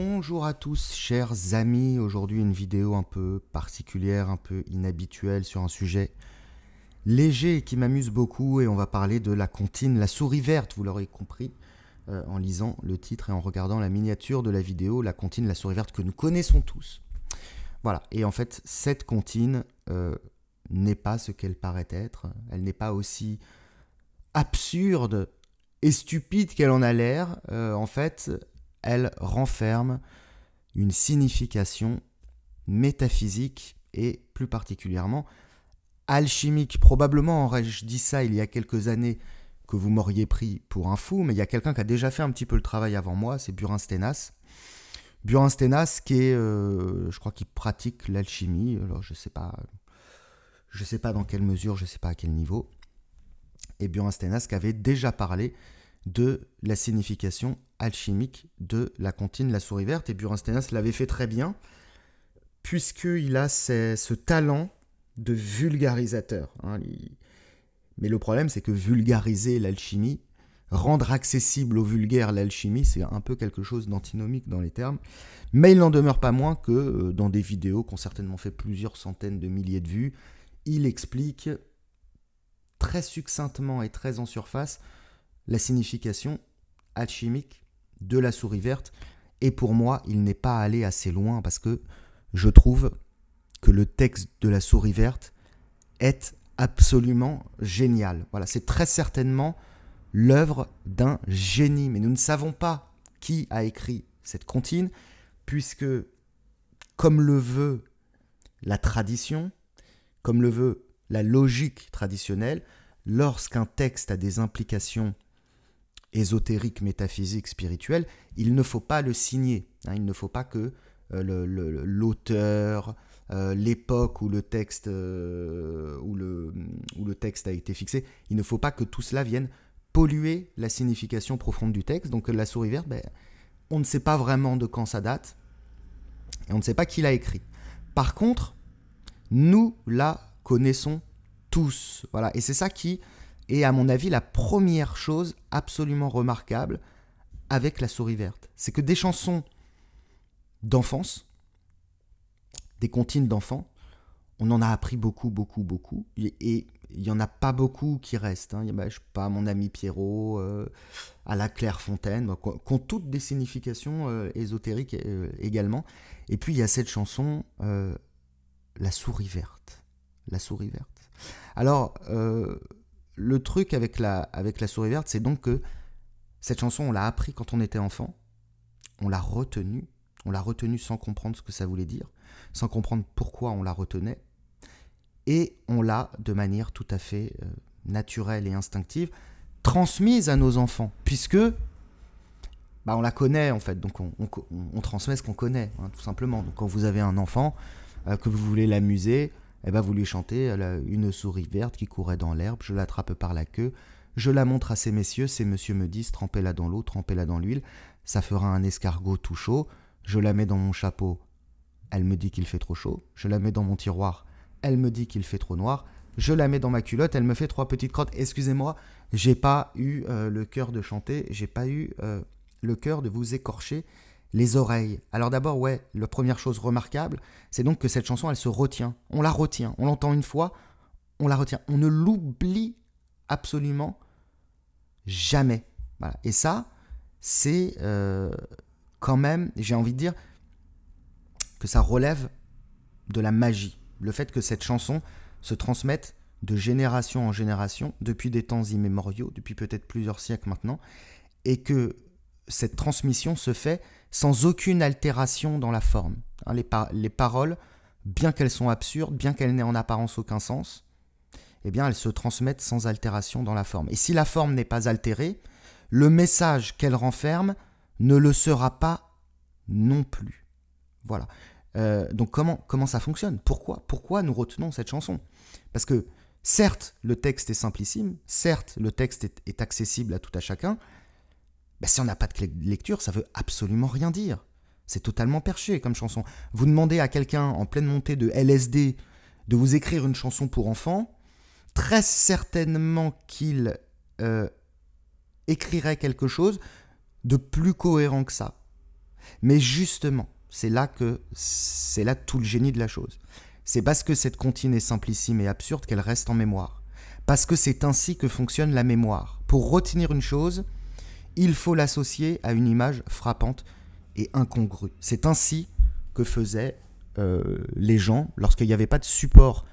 Bonjour à tous chers amis, aujourd'hui une vidéo un peu particulière, un peu inhabituelle sur un sujet léger qui m'amuse beaucoup et on va parler de la comptine, la souris verte, vous l'aurez compris euh, en lisant le titre et en regardant la miniature de la vidéo, la comptine, la souris verte que nous connaissons tous. Voilà, et en fait cette comptine euh, n'est pas ce qu'elle paraît être, elle n'est pas aussi absurde et stupide qu'elle en a l'air, euh, en fait, elle, renferme une signification métaphysique et plus particulièrement alchimique. Probablement, je dit ça il y a quelques années que vous m'auriez pris pour un fou, mais il y a quelqu'un qui a déjà fait un petit peu le travail avant moi, c'est Burin Stenas. Burin Stenas qui est, euh, je crois qu'il pratique l'alchimie, alors je sais pas, je sais pas dans quelle mesure, je ne sais pas à quel niveau. Et Burin Stenas qui avait déjà parlé de la signification alchimique de la comptine, la souris verte. Et Burenstein l'avait fait très bien, puisqu'il a ce talent de vulgarisateur. Hein, Mais le problème, c'est que vulgariser l'alchimie, rendre accessible au vulgaire l'alchimie, c'est un peu quelque chose d'antinomique dans les termes. Mais il n'en demeure pas moins que euh, dans des vidéos qui ont certainement fait plusieurs centaines de milliers de vues, il explique très succinctement et très en surface la signification alchimique de la souris verte. Et pour moi, il n'est pas allé assez loin parce que je trouve que le texte de la souris verte est absolument génial. Voilà, c'est très certainement l'œuvre d'un génie. Mais nous ne savons pas qui a écrit cette comptine, puisque, comme le veut la tradition, comme le veut la logique traditionnelle, lorsqu'un texte a des implications ésotérique, métaphysique, spirituel, il ne faut pas le signer. Hein. il ne faut pas que euh, l'auteur, euh, l'époque où, le texte, euh, le, texte a été fixé, il ne faut pas que tout cela vienne polluer la signification profonde du texte. Donc la souris verte, ben, on ne sait pas vraiment de quand ça date, et on ne sait pas qui l'a écrit. Par contre, nous la connaissons tous. Voilà, et c'est ça qui et à mon avis, la première chose absolument remarquable avec La Souris Verte, c'est que des chansons d'enfance, des comptines d'enfants, on en a appris beaucoup, beaucoup, beaucoup. Et il n'y en a pas beaucoup qui restent. Hein. Il n'y bah, je sais pas, mon ami Pierrot, euh, à la Clairefontaine, Fontaine, bah, qui ont toutes des significations euh, ésotériques euh, également. Et puis il y a cette chanson, La souris verte. La souris verte. Alors, le truc avec la, souris verte, c'est donc que cette chanson, on l'a appris quand on était enfant, on l'a retenue, on l'a retenue sans comprendre ce que ça voulait dire, sans comprendre pourquoi on la retenait, et on l'a, de manière tout à fait euh, naturelle et instinctive, transmise à nos enfants, puisque bah, on la connaît en fait, donc on, transmet ce qu'on connaît, hein, tout simplement. quand vous avez un enfant, euh, que vous voulez l'amuser, eh ben, vous lui chantez une souris verte qui courait dans l'herbe, je l'attrape par la queue, je la montre à ces messieurs, ces messieurs me disent trempez-la dans l'eau, trempez-la dans l'huile, ça fera un escargot tout chaud, je la mets dans mon chapeau, elle me dit qu'il fait trop chaud, je la mets dans mon tiroir, elle me dit qu'il fait trop noir, je la mets dans ma culotte, elle me fait trois petites crottes. Excusez-moi, j'ai pas eu euh, le cœur de chanter, j'ai pas eu euh, le cœur de vous écorcher les oreilles. Alors d'abord, ouais, la première chose remarquable, c'est donc que cette chanson, elle se retient. On la retient. On l'entend une fois, on la retient. On ne l'oublie absolument jamais. Et ça, c'est euh, quand même, j'ai envie de dire, que ça relève de la magie. Le fait que cette chanson se transmette de génération en génération, depuis des temps immémoriaux, depuis peut-être plusieurs siècles maintenant, et que cette transmission se fait sans aucune altération dans la forme. Hein, les, paroles, bien qu'elles soient absurdes, bien qu'elles n'aient en apparence aucun sens, eh bien elles se transmettent sans altération dans la forme. Et si la forme n'est pas altérée, le message qu'elle renferme ne le sera pas non plus. Voilà. Euh, donc comment, ça fonctionne Pourquoi Pourquoi nous retenons cette chanson Parce que certes, le texte est simplissime, certes, le texte est, est accessible à tout à chacun, bah, si on n'a pas de lecture, ça veut absolument rien dire. C'est totalement perché comme chanson. Vous demandez à quelqu'un en pleine montée de LSD de vous écrire une chanson pour enfants, très certainement qu'il euh, écrirait quelque chose de plus cohérent que ça. Mais justement, c'est là que c'est là tout le génie de la chose. C'est parce que cette comptine est simplissime et absurde qu'elle reste en mémoire. Parce que c'est ainsi que fonctionne la mémoire. Pour retenir une chose, il faut l'associer à une image frappante et incongrue. C'est ainsi que faisaient euh, les gens lorsqu'il n'y avait pas de support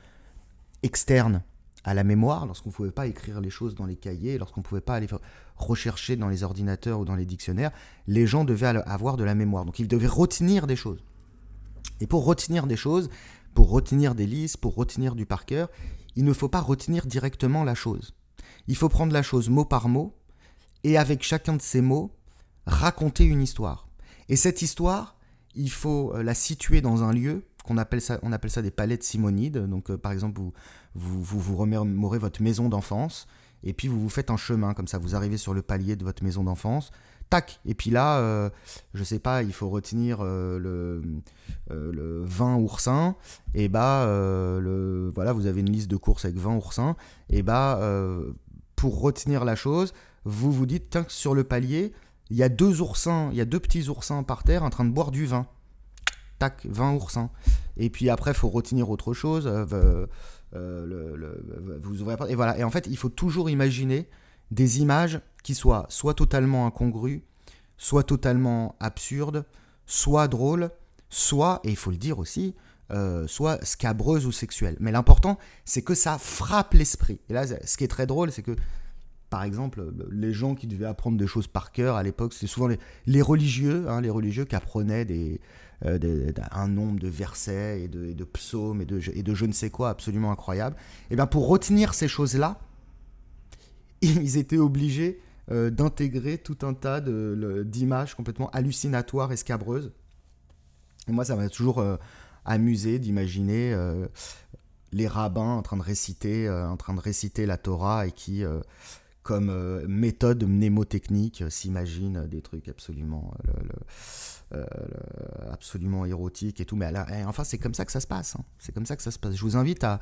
externe à la mémoire, lorsqu'on ne pouvait pas écrire les choses dans les cahiers, lorsqu'on ne pouvait pas aller rechercher dans les ordinateurs ou dans les dictionnaires, les gens devaient avoir de la mémoire. Donc ils devaient retenir des choses. Et pour retenir des choses, pour retenir des listes, pour retenir du par cœur, il ne faut pas retenir directement la chose. Il faut prendre la chose mot par mot, et avec chacun de ces mots, raconter une histoire. Et cette histoire, il faut euh, la situer dans un lieu qu'on appelle ça, on appelle ça des palettes simonides. Donc, euh, par exemple, vous vous, vous, remémorez votre maison d'enfance, et puis vous vous faites un chemin comme ça. Vous arrivez sur le palier de votre maison d'enfance, tac. Et puis là, je euh, je sais pas, il faut retenir le, le, 20 oursins. Et bah, le, voilà, vous avez une liste de courses avec 20 oursins. Et bah, pour retenir la chose, vous vous dites, tiens, sur le palier, il y a deux oursins, il y a deux petits oursins par terre en train de boire du vin. Tac, 20 oursins. Et puis après, il faut retenir autre chose. Euh, euh, vous ouvrez la Et voilà. Et en fait, il faut toujours imaginer des images qui soient soit totalement incongrues, soit totalement absurdes, soit drôles, soit, et il faut le dire aussi, euh, soit scabreuses ou sexuelles. Mais l'important, c'est que ça frappe l'esprit. Et là, ce qui est très drôle, c'est que par exemple, les gens qui devaient apprendre des choses par cœur à l'époque, c'était souvent les, religieux, hein, les religieux qui apprenaient euh, des, un nombre de versets et de, psaumes et de, je ne sais quoi absolument incroyable. Et eh bien pour retenir ces choses-là, ils étaient obligés euh, d'intégrer tout un tas d'images complètement hallucinatoires et scabreuses. moi, ça m'a toujours euh, amusé d'imaginer les rabbins en train de réciter, en train de réciter la Torah et qui comme euh, méthode mnémotechnique euh, s'imagine euh, des trucs absolument, absolument érotiques et tout. Mais eh, enfin, c'est comme ça que ça se passe. Hein. C'est comme ça que ça se passe. Je vous invite à,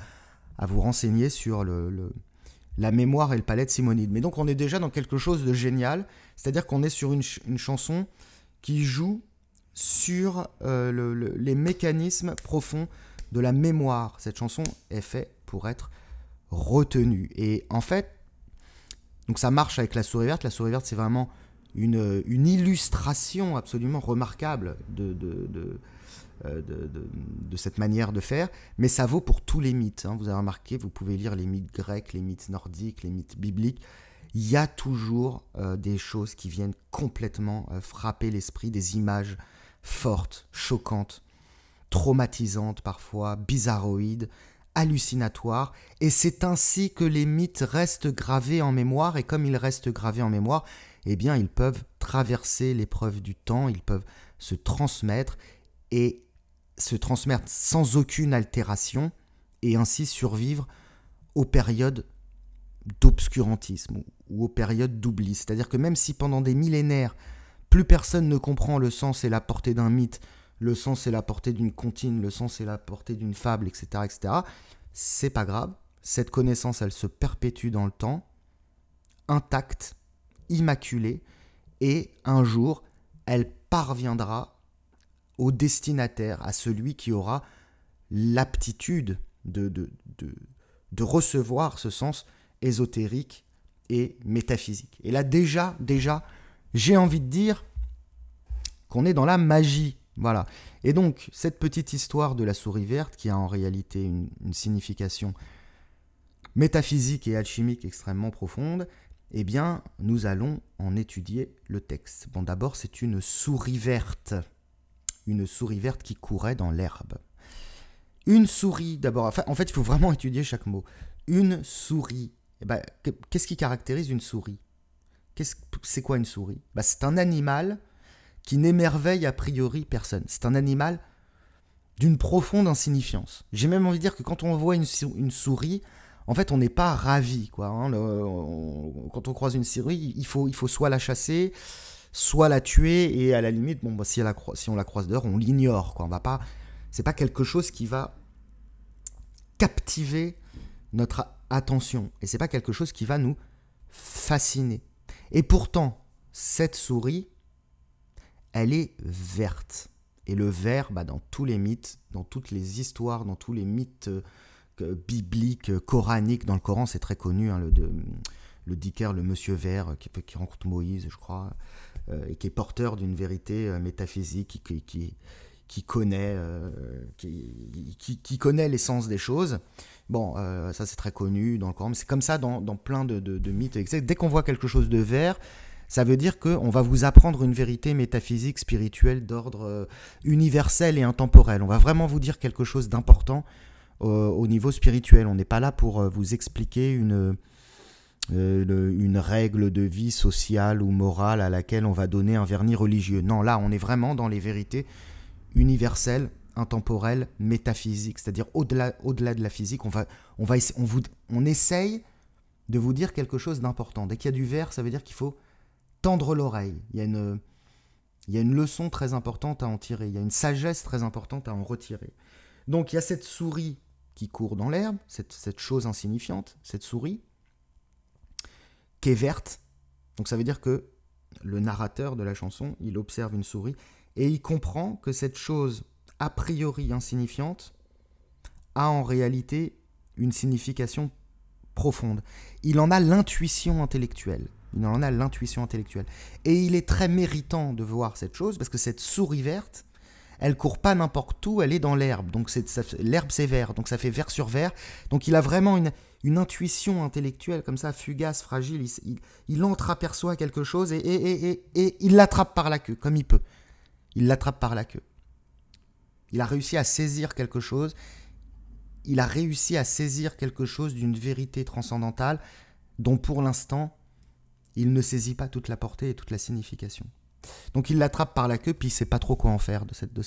vous renseigner sur le, la mémoire et le palais de Simonide. Mais donc, on est déjà dans quelque chose de génial. C'est-à-dire qu'on est sur une, une, chanson qui joue sur les mécanismes profonds de la mémoire. Cette chanson est faite pour être retenue. Et en fait, donc ça marche avec la souris verte. La souris verte, c'est vraiment une, illustration absolument remarquable euh, de, cette manière de faire, mais ça vaut pour tous les mythes. Hein. Vous avez remarqué, vous pouvez lire les mythes grecs, les mythes nordiques, les mythes bibliques. Il y a toujours euh, des choses qui viennent complètement euh, frapper l'esprit, des images fortes, choquantes, traumatisantes parfois, bizarroïdes, hallucinatoire, et c'est ainsi que les mythes restent gravés en mémoire, et comme ils restent gravés en mémoire, eh bien ils peuvent traverser l'épreuve du temps, ils peuvent se transmettre, et se transmettre sans aucune altération, et ainsi survivre aux périodes d'obscurantisme ou aux périodes d'oubli. C'est-à-dire que même si pendant des millénaires, plus personne ne comprend le sens et la portée d'un mythe, le sens et la portée d'une comptine, le sens et la portée d'une fable, etc., etc. C'est pas grave. Cette connaissance, elle se perpétue dans le temps, intacte, immaculée, et un jour, elle parviendra au destinataire, à celui qui aura l'aptitude de, de, de, de recevoir ce sens ésotérique et métaphysique. Et là, déjà, déjà, j'ai envie de dire qu'on est dans la magie voilà. Et donc, cette petite histoire de la souris verte, qui a en réalité une, signification métaphysique et alchimique extrêmement profonde, eh bien, nous allons en étudier le texte. Bon, d'abord, c'est une souris verte. Une souris verte qui courait dans l'herbe. Une souris, d'abord. en fait, il faut vraiment étudier chaque mot. Une souris. Eh ben, qu'est-ce qui caractérise une souris C'est quoi une souris ben, C'est un animal qui n'émerveille a priori personne. C'est un animal d'une profonde insignifiance. J'ai même envie de dire que quand on voit une, souris, en fait, on n'est pas ravi, hein. quand on croise une souris, il faut, il faut soit la chasser, soit la tuer, et à la limite, bon, bah, si, on la croise dehors, on l'ignore, Ce On va pas, c'est pas quelque chose qui va captiver notre attention, et c'est pas quelque chose qui va nous fasciner. Et pourtant, cette souris, elle est verte. Et le vert, bah, dans tous les mythes, dans toutes les histoires, dans tous les mythes euh, bibliques, euh, coraniques, dans le Coran, c'est très connu, hein, le, de, le le monsieur vert, euh, qui, qui rencontre Moïse, je crois, et qui est porteur d'une vérité métaphysique, qui, qui, connaît, qui, connaît l'essence des choses. Bon, ça c'est très connu dans le Coran, mais c'est comme ça dans, plein de, de mythes. Dès qu'on voit quelque chose de vert, ça veut dire qu'on va vous apprendre une vérité métaphysique, spirituelle, d'ordre euh, universel et intemporel. On va vraiment vous dire quelque chose d'important euh, au niveau spirituel. On n'est pas là pour euh, vous expliquer une, une règle de vie sociale ou morale à laquelle on va donner un vernis religieux. Non, là, on est vraiment dans les vérités universelles, intemporelles, métaphysiques. C'est-à-dire au-delà, au-delà de la physique, on, va, on, va, on, vous, on essaye de vous dire quelque chose d'important. Dès qu'il y a du verre, ça veut dire qu'il faut tendre l'oreille. Il y a une, il y a une leçon très importante à en tirer. Il y a une sagesse très importante à en retirer. Donc il y a cette souris qui court dans l'herbe, cette, cette chose insignifiante, cette souris, qui est verte. Donc ça veut dire que le narrateur de la chanson, il observe une souris et il comprend que cette chose a priori insignifiante a en réalité une signification profonde. Il en a l'intuition intellectuelle il en a l'intuition intellectuelle. Et il est très méritant de voir cette chose, parce que cette souris verte, elle court pas n'importe où, elle est dans l'herbe. Donc l'herbe c'est vert, donc ça fait vert sur vert. Donc il a vraiment une, intuition intellectuelle comme ça, fugace, fragile. Il, il, entre-aperçoit quelque chose et, et il l'attrape par la queue, comme il peut. Il l'attrape par la queue. Il a réussi à saisir quelque chose. Il a réussi à saisir quelque chose d'une vérité transcendantale dont pour l'instant il ne saisit pas toute la portée et toute la signification. Donc il l'attrape par la queue, puis il sait pas trop quoi en faire de cette,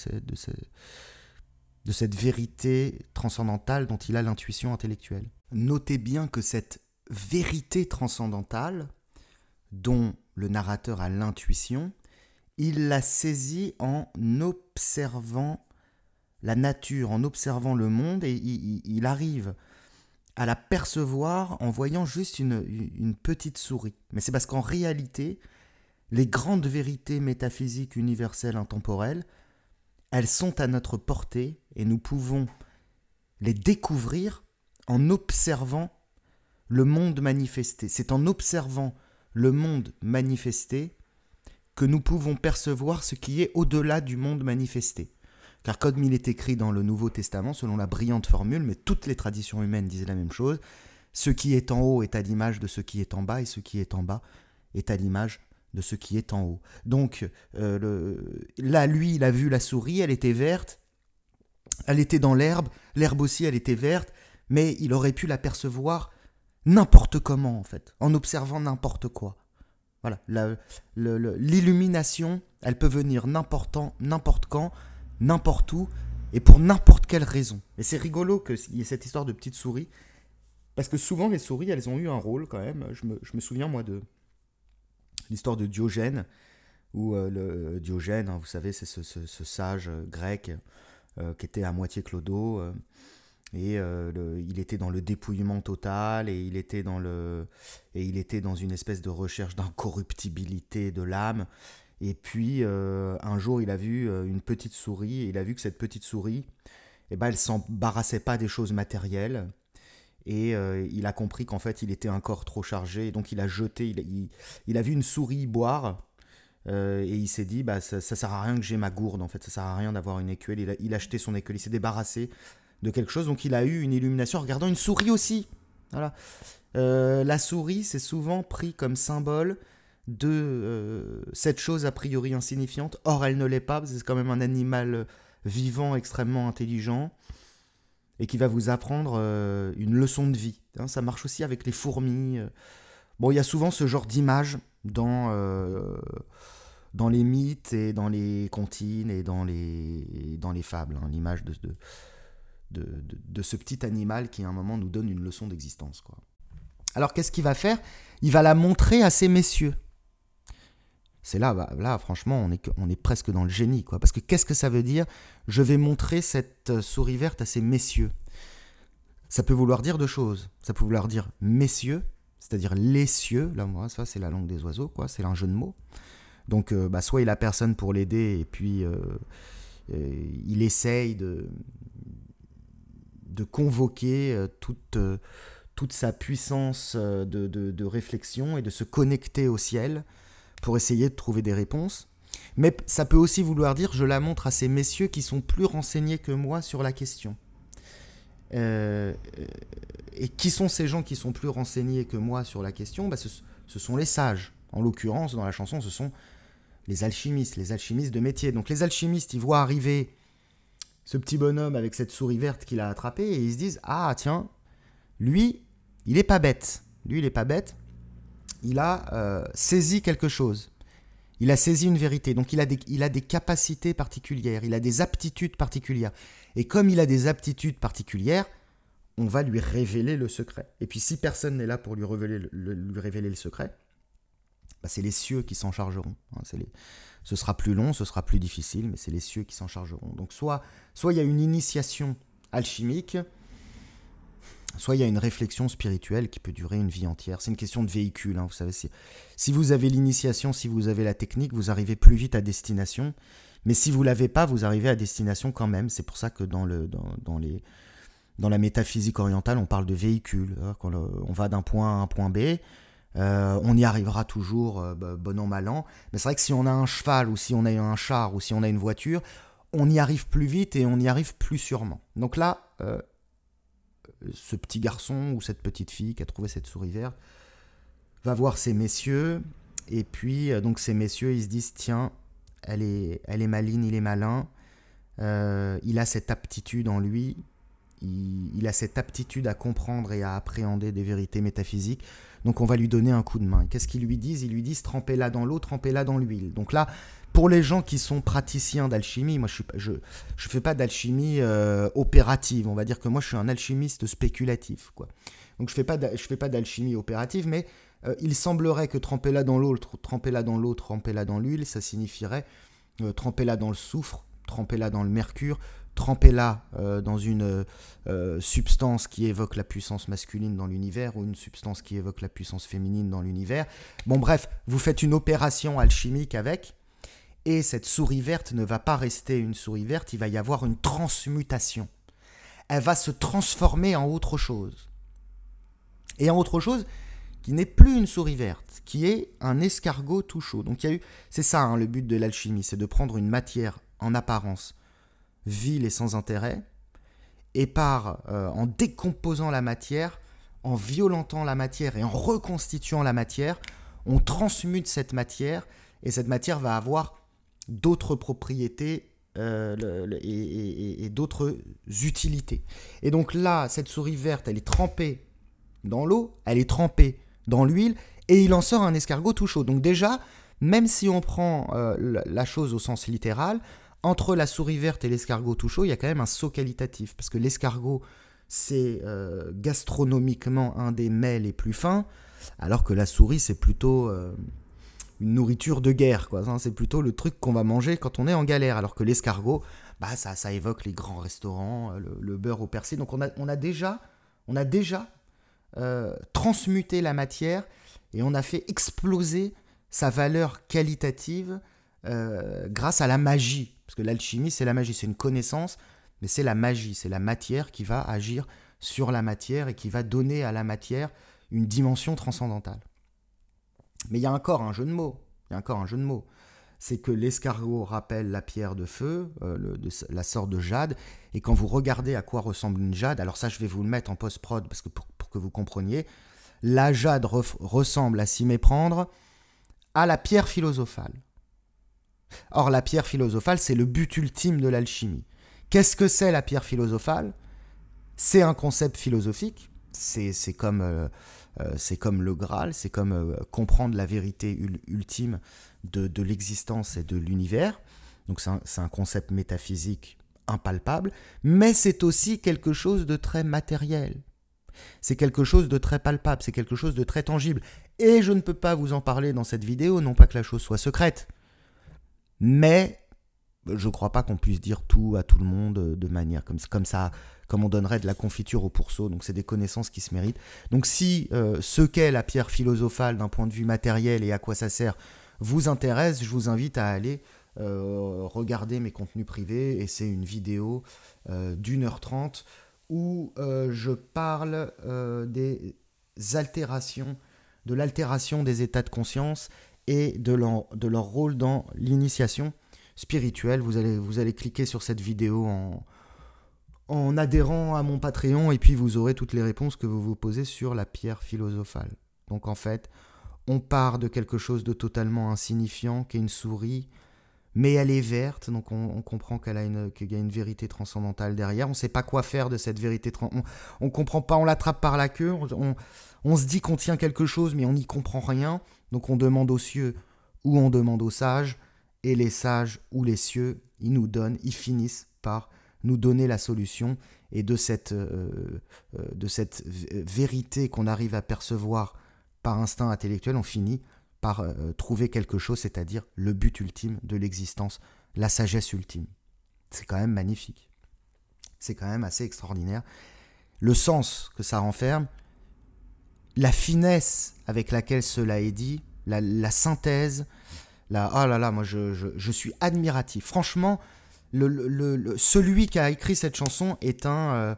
vérité transcendantale dont il a l'intuition intellectuelle. Notez bien que cette vérité transcendantale, dont le narrateur a l'intuition, il la saisit en observant la nature, en observant le monde, et il arrive à la percevoir en voyant juste une, petite souris. Mais c'est parce qu'en réalité, les grandes vérités métaphysiques universelles intemporelles, elles sont à notre portée et nous pouvons les découvrir en observant le monde manifesté. C'est en observant le monde manifesté que nous pouvons percevoir ce qui est au-delà du monde manifesté. Car comme il est écrit dans le Nouveau Testament, selon la brillante formule, mais toutes les traditions humaines disaient la même chose, ce qui est en haut est à l'image de ce qui est en bas, et ce qui est en bas est à l'image de ce qui est en haut. Donc euh, là, lui, il a vu la souris, elle était verte, elle était dans l'herbe, l'herbe aussi, elle était verte, mais il aurait pu l'apercevoir n'importe comment, en fait, en observant n'importe quoi. Voilà, l'illumination, elle peut venir n'importe quand, n'importe où et pour n'importe quelle raison. Et c'est rigolo qu'il y ait cette histoire de petites souris, parce que souvent les souris, elles ont eu un rôle quand même. Je me, souviens moi de l'histoire de Diogène, où euh, le euh, Diogène, hein, vous savez, c'est ce, sage euh, grec qui était à moitié clodo, et il était dans le dépouillement total, et il était dans le, et il était dans une espèce de recherche d'incorruptibilité de l'âme. Et puis euh, un jour, il a vu euh, une petite souris et il a vu que cette petite souris, et eh ben, elle s'embarrassait pas des choses matérielles. Et euh, il a compris qu'en fait, il était un corps trop chargé. Et donc, il a jeté, il, a vu une souris boire. et il s'est dit, bah, ça, ne sert à rien que j'ai ma gourde, en fait, ça sert à rien d'avoir une écuelle. Il a, il jeté son écuelle, il s'est débarrassé de quelque chose. Donc, il a eu une illumination en regardant une souris aussi. Voilà. la souris, c'est souvent pris comme symbole de euh, cette chose a priori insignifiante. Or, elle ne l'est pas, c'est quand même un animal euh, vivant, extrêmement intelligent, et qui va vous apprendre euh, une leçon de vie. Hein. ça marche aussi avec les fourmis. Bon, il y a souvent ce genre d'image dans, dans les mythes et dans les contines et dans les, dans les fables. Hein. L'image de, de, de, ce petit animal qui, à un moment, nous donne une leçon d'existence. Alors, qu'est-ce qu'il va faire Il va la montrer à ces messieurs c'est là, bah, là, franchement, on est, presque dans le génie, quoi. Parce que qu'est-ce que ça veut dire Je vais montrer cette euh, souris verte à ces messieurs. Ça peut vouloir dire deux choses. Ça peut vouloir dire messieurs, c'est-à-dire les cieux. Là, moi, ça, c'est la langue des oiseaux, quoi. C'est un jeu de mots. Donc, euh, bah, soit il a personne pour l'aider et puis euh, il essaye de, de convoquer toute, toute sa puissance de, de réflexion et de se connecter au ciel pour essayer de trouver des réponses. Mais ça peut aussi vouloir dire je la montre à ces messieurs qui sont plus renseignés que moi sur la question. Euh, euh, et qui sont ces gens qui sont plus renseignés que moi sur la question bah, ce, sont les sages. En l'occurrence, dans la chanson, ce sont les alchimistes, les alchimistes de métier. Donc les alchimistes, ils voient arriver ce petit bonhomme avec cette souris verte qu'il a attrapée et ils se disent Ah, tiens, lui, il est pas bête. Lui, il est pas bête il a euh, saisi quelque chose. Il a saisi une vérité. Donc il a, des, capacités particulières, il a des aptitudes particulières. Et comme il a des aptitudes particulières, on va lui révéler le secret. Et puis si personne n'est là pour lui révéler le, lui révéler le secret, bah, c'est les cieux qui s'en chargeront. Hein, les... Ce sera plus long, ce sera plus difficile, mais c'est les cieux qui s'en chargeront. Donc soit, soit il y a une initiation alchimique, soit il y a une réflexion spirituelle qui peut durer une vie entière. C'est une question de véhicule, hein, vous savez. Si vous avez l'initiation, si vous avez la technique, vous arrivez plus vite à destination. Mais si vous l'avez pas, vous arrivez à destination quand même. C'est pour ça que dans, le, dans, les, dans la métaphysique orientale, on parle de véhicule. Hein, quand on va d'un point à un point B, euh, on y arrivera toujours, euh, bah, bon an, mal an. Mais c'est vrai que si on a un cheval, ou si on a un char, ou si on a une voiture, on y arrive plus vite et on y arrive plus sûrement. Donc là, euh, ce petit garçon ou cette petite fille qui a trouvé cette souris verte va voir ces messieurs. Et puis, euh, donc, ces messieurs, ils se disent tiens, elle est, elle est maligne, il est malin. Euh, il a cette aptitude en lui. Il, a cette aptitude à comprendre et à appréhender des vérités métaphysiques. Donc, on va lui donner un coup de main. Qu'est-ce qu'ils lui disent Ils lui disent trempez-la dans l'eau, trempez-la dans l'huile. Donc là, pour les gens qui sont praticiens d'alchimie, moi je ne fais pas d'alchimie euh, opérative, on va dire que moi je suis un alchimiste spéculatif. Quoi. Donc je ne fais, pas d'alchimie opérative, mais euh, il semblerait que tremper là dans l'autre, tremper là dans l'eau, tremper là dans l'huile, ça signifierait euh, tremper là dans le soufre, tremper là dans le mercure, tremper là dans une substance qui évoque la puissance masculine dans l'univers ou une substance qui évoque la puissance féminine dans l'univers. Bon bref, vous faites une opération alchimique avec et cette souris verte ne va pas rester une souris verte, il va y avoir une transmutation. Elle va se transformer en autre chose. Et en autre chose qui n'est plus une souris verte, qui est un escargot tout chaud. Donc il y a eu, c'est ça hein, le but de l'alchimie, c'est de prendre une matière en apparence vile et sans intérêt, et par euh, en décomposant la matière, en violentant la matière et en reconstituant la matière, on transmute cette matière et cette matière va avoir d'autres propriétés euh, et, d'autres utilités. Et donc là, cette souris verte, elle est trempée dans l'eau, elle est trempée dans l'huile, et il en sort un escargot tout chaud. Donc déjà, même si on prend euh, la chose au sens littéral, entre la souris verte et l'escargot tout chaud, il y a quand même un saut qualitatif, parce que l'escargot, c'est euh, gastronomiquement un des mets les plus fins, alors que la souris, c'est plutôt une nourriture de guerre, quoi. Hein, c'est plutôt le truc qu'on va manger quand on est en galère, alors que l'escargot, bah, ça, ça évoque les grands restaurants, euh, le, beurre au persil. Donc on a, déjà, on a déjà euh, transmuté la matière et on a fait exploser sa valeur qualitative euh, grâce à la magie. Parce que l'alchimie, c'est la magie, c'est une connaissance, mais c'est la magie, c'est la matière qui va agir sur la matière et qui va donner à la matière une dimension transcendantale. Mais il y a encore un jeu de mots. encore un jeu de mots. C'est que l'escargot rappelle la pierre de feu, euh, la sorte de jade. Et quand vous regardez à quoi ressemble une jade, alors ça, je vais vous le mettre en post-prod parce que pour, que vous compreniez, la jade ressemble à s'y méprendre à la pierre philosophale. Or, la pierre philosophale, c'est le but ultime de l'alchimie. Qu'est-ce que c'est la pierre philosophale C'est un concept philosophique c'est comme, euh, euh, comme le Graal, c'est comme euh, comprendre la vérité ultime de, l'existence et de l'univers. Donc c'est un, concept métaphysique impalpable, mais c'est aussi quelque chose de très matériel. C'est quelque chose de très palpable, c'est quelque chose de très tangible. Et je ne peux pas vous en parler dans cette vidéo, non pas que la chose soit secrète, mais bah, je ne crois pas qu'on puisse dire tout à tout le monde euh, de manière comme, ça, comme on donnerait de la confiture au pourceau. Donc c'est des connaissances qui se méritent. Donc si euh, ce qu'est la pierre philosophale d'un point de vue matériel et à quoi ça sert vous intéresse, je vous invite à aller euh, regarder mes contenus privés et c'est une vidéo d'une heure trente où je parle des altérations, de l'altération des états de conscience et de leur, de leur rôle dans l'initiation spirituel. Vous allez, vous allez cliquer sur cette vidéo en, en adhérant à mon Patreon et puis vous aurez toutes les réponses que vous vous posez sur la pierre philosophale. Donc en fait, on part de quelque chose de totalement insignifiant qui est une souris, mais elle est verte, donc on, comprend qu'elle a qu'il y a une vérité transcendantale derrière. On ne sait pas quoi faire de cette vérité. On, on comprend pas, on l'attrape par la queue, on, on se dit qu'on tient quelque chose, mais on n'y comprend rien. Donc on demande aux cieux ou on demande aux sages et les sages ou les cieux, ils nous donnent, ils finissent par nous donner la solution et de cette, euh, euh, de cette euh, vérité qu'on arrive à percevoir par instinct intellectuel, on finit par trouver quelque chose, c'est-à-dire le but ultime de l'existence, la sagesse ultime. C'est quand même magnifique. C'est quand même assez extraordinaire. Le sens que ça renferme, la finesse avec laquelle cela est dit, la synthèse, Là, oh là là, moi je, suis admiratif. Franchement, le, celui qui a écrit cette chanson est un euh,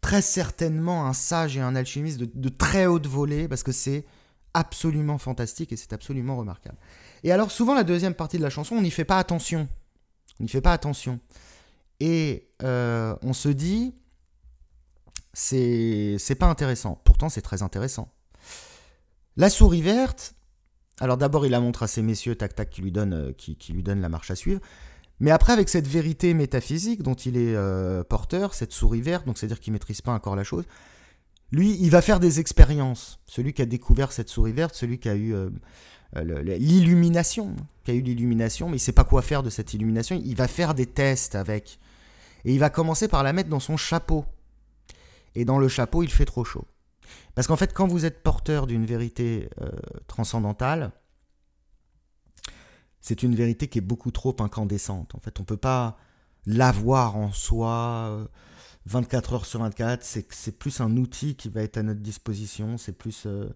très certainement un sage et un alchimiste de, très haute volée parce que c'est absolument fantastique et c'est absolument remarquable. Et alors souvent la deuxième partie de la chanson, on n'y fait pas attention. On n'y fait pas attention. Et euh, on se dit, c'est pas intéressant. Pourtant c'est très intéressant. La souris verte, alors d'abord, il la montre à ces messieurs, tac tac, qui lui donnent, euh, qui, lui la marche à suivre. Mais après, avec cette vérité métaphysique dont il est euh, porteur, cette souris verte, donc c'est-à-dire qu'il maîtrise pas encore la chose, lui, il va faire des expériences. Celui qui a découvert cette souris verte, celui qui a eu euh, l'illumination, qui a eu l'illumination, mais il sait pas quoi faire de cette illumination, il va faire des tests avec. Et il va commencer par la mettre dans son chapeau. Et dans le chapeau, il fait trop chaud. Parce qu'en fait, quand vous êtes porteur d'une vérité euh, transcendantale, c'est une vérité qui est beaucoup trop incandescente. En fait, on ne peut pas l'avoir en soi 24 euh, heures sur 24. C'est plus un outil qui va être à notre disposition. C'est plus, euh,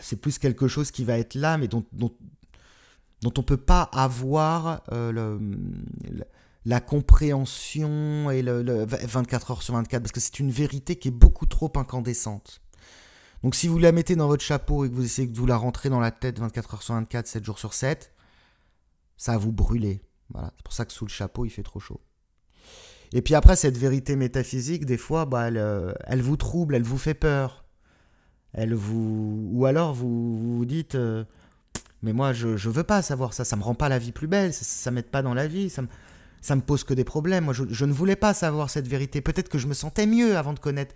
c'est plus quelque chose qui va être là, mais dont, on ne peut pas avoir le la compréhension et le, 24 heures sur 24 parce que c'est une vérité qui est beaucoup trop incandescente. Donc si vous la mettez dans votre chapeau et que vous essayez de vous la rentrer dans la tête 24 heures sur 24, 7 jours sur 7, ça va vous brûler. Voilà, c'est pour ça que sous le chapeau, il fait trop chaud. Et puis après, cette vérité métaphysique, des fois, bah, elle, euh, vous trouble, elle vous fait peur. Elle vous... Ou alors, vous vous dites, euh, mais moi, je ne veux pas savoir ça, ça me rend pas la vie plus belle, ça ne m'aide pas dans la vie, ça me ça me pose que des problèmes. Moi, je, ne voulais pas savoir cette vérité. Peut-être que je me sentais mieux avant de connaître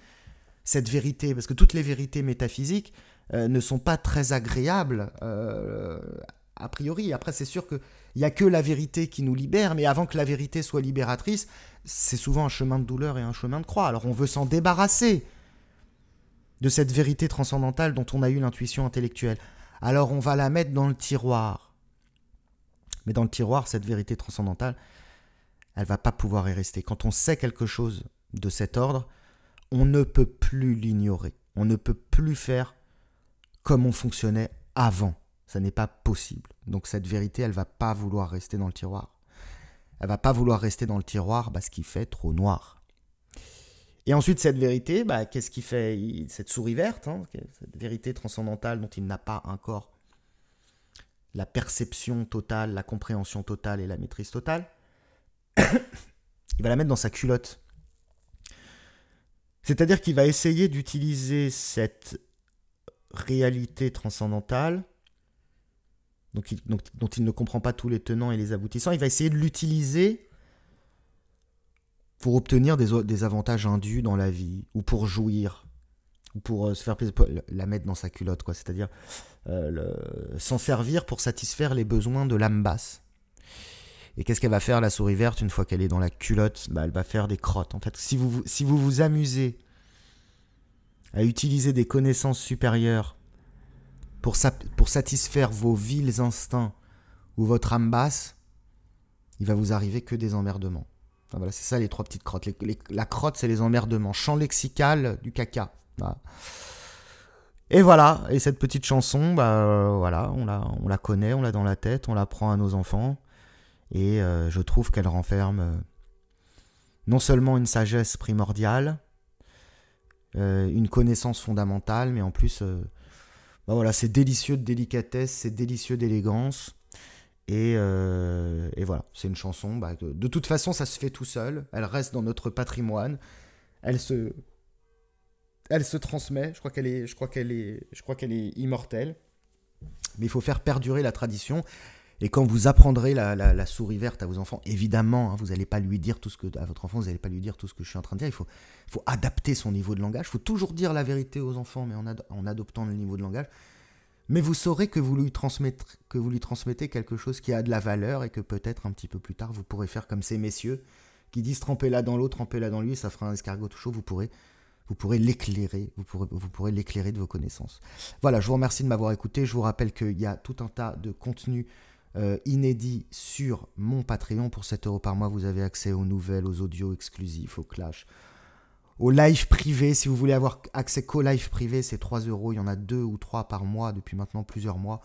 cette vérité, parce que toutes les vérités métaphysiques euh, ne sont pas très agréables euh, a priori. Après, c'est sûr qu'il n'y a que la vérité qui nous libère, mais avant que la vérité soit libératrice, c'est souvent un chemin de douleur et un chemin de croix. Alors on veut s'en débarrasser de cette vérité transcendantale dont on a eu l'intuition intellectuelle. Alors on va la mettre dans le tiroir. Mais dans le tiroir, cette vérité transcendantale, elle va pas pouvoir y rester. Quand on sait quelque chose de cet ordre, on ne peut plus l'ignorer. On ne peut plus faire comme on fonctionnait avant. Ça n'est pas possible. Donc cette vérité, elle va pas vouloir rester dans le tiroir. Elle va pas vouloir rester dans le tiroir parce qu'il fait trop noir. Et ensuite, cette vérité, bah, qu'est-ce qui fait Cette souris verte, hein, cette vérité transcendantale dont il n'a pas encore la perception totale, la compréhension totale et la maîtrise totale, il va la mettre dans sa culotte. C'est-à-dire qu'il va essayer d'utiliser cette réalité transcendantale, donc dont il ne comprend pas tous les tenants et les aboutissants, il va essayer de l'utiliser pour obtenir des, avantages indus dans la vie, ou pour jouir, ou pour euh, se faire plaisir, la mettre dans sa culotte, quoi. C'est-à-dire euh, s'en servir pour satisfaire les besoins de l'âme basse. Et qu'est-ce qu'elle va faire la souris verte une fois qu'elle est dans la culotte bah, Elle va faire des crottes. En fait, si vous, si vous vous amusez à utiliser des connaissances supérieures pour, pour satisfaire vos vils instincts ou votre âme basse, il va vous arriver que des emmerdements. Enfin, voilà, c'est ça les trois petites crottes. la crotte, c'est les emmerdements. Champ lexical du caca. Et voilà, et cette petite chanson, bah, euh, voilà, on la, on la connaît, on l'a dans la tête, on la prend à nos enfants et euh, je trouve qu'elle renferme euh, non seulement une sagesse primordiale, euh, une connaissance fondamentale, mais en plus, bah voilà, c'est délicieux de délicatesse, c'est délicieux d'élégance. Et, voilà, c'est une chanson. de, bah, de toute façon, ça se fait tout seul. Elle reste dans notre patrimoine. Elle se, elle se transmet. Je crois qu'elle est, je crois qu'elle est, je crois qu'elle est immortelle. Mais il faut faire perdurer la tradition. Et quand vous apprendrez la, souris verte à vos enfants, évidemment, hein, vous n'allez pas lui dire tout ce que à votre enfant, vous n'allez pas lui dire tout ce que je suis en train de dire. Il faut, adapter son niveau de langage. Il faut toujours dire la vérité aux enfants, mais en, adoptant le niveau de langage. Mais vous saurez que vous lui transmettez que vous lui transmettez quelque chose qui a de la valeur et que peut-être un petit peu plus tard vous pourrez faire comme ces messieurs qui disent trempez-la dans l'eau, trempez-la dans lui, ça fera un escargot tout chaud. Vous pourrez vous pourrez l'éclairer, vous pourrez, vous pourrez l'éclairer de vos connaissances. Voilà, je vous remercie de m'avoir écouté. Je vous rappelle qu'il y a tout un tas de contenus euh, inédit sur mon Patreon. Pour 7 euros par mois, vous avez accès aux nouvelles, aux audios exclusifs, aux clashs, aux live privés. Si vous voulez avoir accès qu'aux live privé, c'est 3 euros. Il y en a 2 ou 3 par mois depuis maintenant plusieurs mois.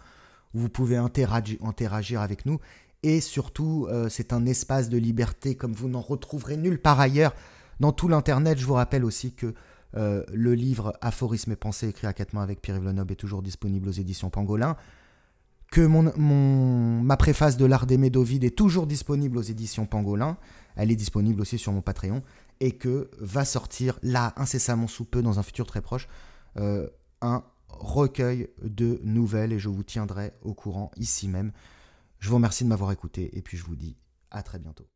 vous pouvez interagir, avec nous. Et surtout, euh, c'est un espace de liberté comme vous n'en retrouverez nulle part ailleurs dans tout l'Internet. Je vous rappelle aussi que euh, le livre Aphorismes et pensée » écrit à quatre mains avec Pierre-Yves est toujours disponible aux éditions Pangolin que mon, ma préface de l'art des médovides est toujours disponible aux éditions Pangolin, elle est disponible aussi sur mon Patreon, et que va sortir là, incessamment sous peu, dans un futur très proche, euh, un recueil de nouvelles, et je vous tiendrai au courant ici même. Je vous remercie de m'avoir écouté, et puis je vous dis à très bientôt.